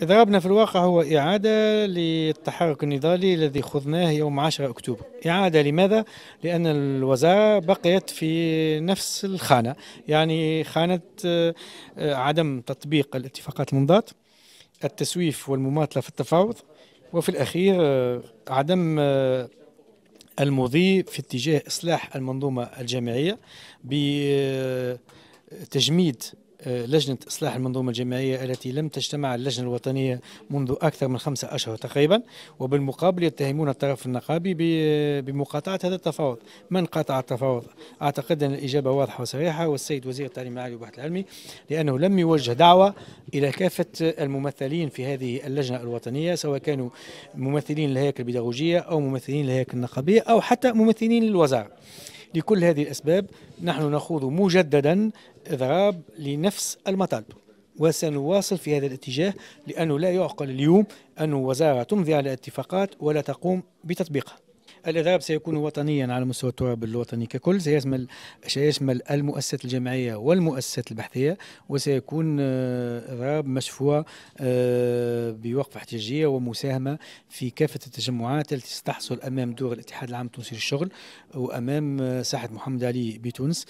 إضرابنا في الواقع هو إعادة للتحرك النضالي الذي خضناه يوم 10 أكتوبر إعادة لماذا؟ لأن الوزارة بقيت في نفس الخانة يعني خانة آه، عدم تطبيق الاتفاقات الممضاة التسويف والمماطلة في التفاوض وفي الأخير آه، عدم آه، المضي في اتجاه إصلاح المنظومة الجامعية بتجميد لجنة إصلاح المنظومة الجماعية التي لم تجتمع اللجنة الوطنية منذ أكثر من خمسة أشهر تقريبا وبالمقابل يتهمون الطرف النقابي بمقاطعة هذا التفاوض من قاطع التفاوض أعتقد أن الإجابة واضحة وصريحة والسيد وزير التعليم العالي والبحث العلمي لأنه لم يوجه دعوة إلى كافة الممثلين في هذه اللجنة الوطنية سواء كانوا ممثلين للهيكل البيداغوجية أو ممثلين للهيكل النقابية أو حتى ممثلين للوزارة لكل هذه الأسباب نحن نخوض مجددا إضراب لنفس المطالب وسنواصل في هذا الاتجاه لأنه لا يعقل اليوم أن وزارة تمضي على اتفاقات ولا تقوم بتطبيقها الإغراب سيكون وطنيا على مستوى التراب الوطني ككل سيشمل سيشمل المؤسسات الجامعية والمؤسسات البحثية وسيكون آه، إغراب مشفوع آه، بوقف احتجاجية ومساهمة في كافة التجمعات التي ستحصل أمام دور الاتحاد العام التونسي للشغل وأمام آه، ساحة محمد علي بتونس